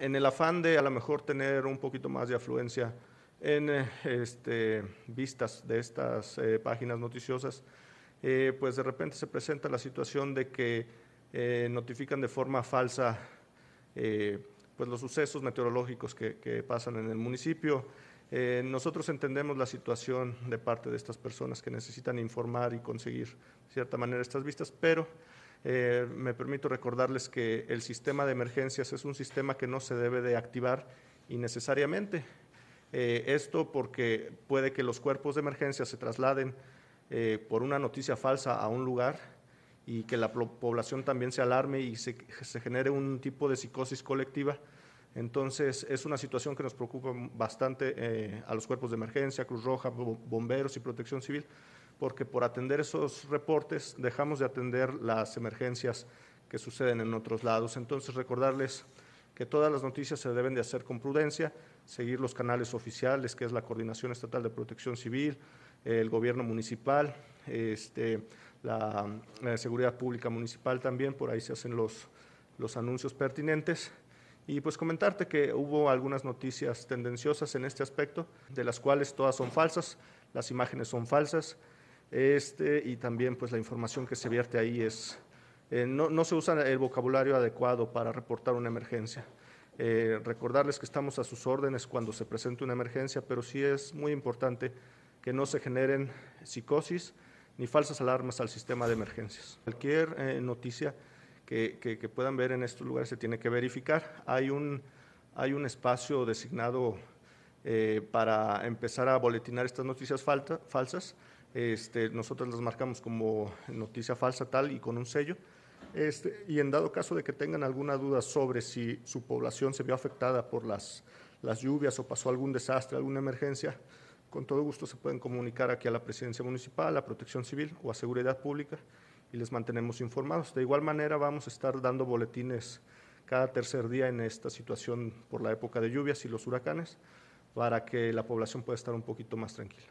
en el afán de a lo mejor tener un poquito más de afluencia en eh, este, vistas de estas eh, páginas noticiosas, eh, pues de repente se presenta la situación de que notifican de forma falsa pues los sucesos meteorológicos que, que pasan en el municipio. nosotros entendemos la situación de parte de estas personas que necesitan informar y conseguir de cierta manera estas vistas, pero eh, me permito recordarles que el sistema de emergencias es un sistema que no se debe de activar innecesariamente. Eh, esto porque puede que los cuerpos de emergencia se trasladen eh, por una noticia falsa a un lugar y que la población también se alarme y se, genere un tipo de psicosis colectiva. Entonces, es una situación que nos preocupa bastante a los cuerpos de emergencia, Cruz Roja, bomberos y protección civil, porque por atender esos reportes dejamos de atender las emergencias que suceden en otros lados. Entonces, recordarles que todas las noticias se deben de hacer con prudencia, seguir los canales oficiales, que es la Coordinación Estatal de Protección Civil, el gobierno municipal, este, la, seguridad pública municipal también, por ahí se hacen los, los anuncios pertinentes. Y pues comentarte que hubo algunas noticias tendenciosas en este aspecto, de las cuales todas son falsas, las imágenes son falsas, este, y también pues la información que se vierte ahí es, eh, no, se usa el vocabulario adecuado para reportar una emergencia. Eh, recordarles que estamos a sus órdenes cuando se presente una emergencia, pero sí es muy importante que no se generen psicosis ni falsas alarmas al sistema de emergencias. Cualquier eh, noticia que, puedan ver en estos lugares se tiene que verificar. Hay un, espacio designado para empezar a boletinar estas noticias falsas este, nosotros las marcamos como noticia falsa tal y con un sello. Este, y en dado caso de que tengan alguna duda sobre si su población se vio afectada por las, las lluvias o pasó algún desastre, alguna emergencia, con todo gusto se pueden comunicar aquí a la Presidencia Municipal, a Protección Civil o a Seguridad Pública y les mantenemos informados. De igual manera vamos a estar dando boletines cada tercer día en esta situación por la época de lluvias y los huracanes para que la población pueda estar un poquito más tranquila.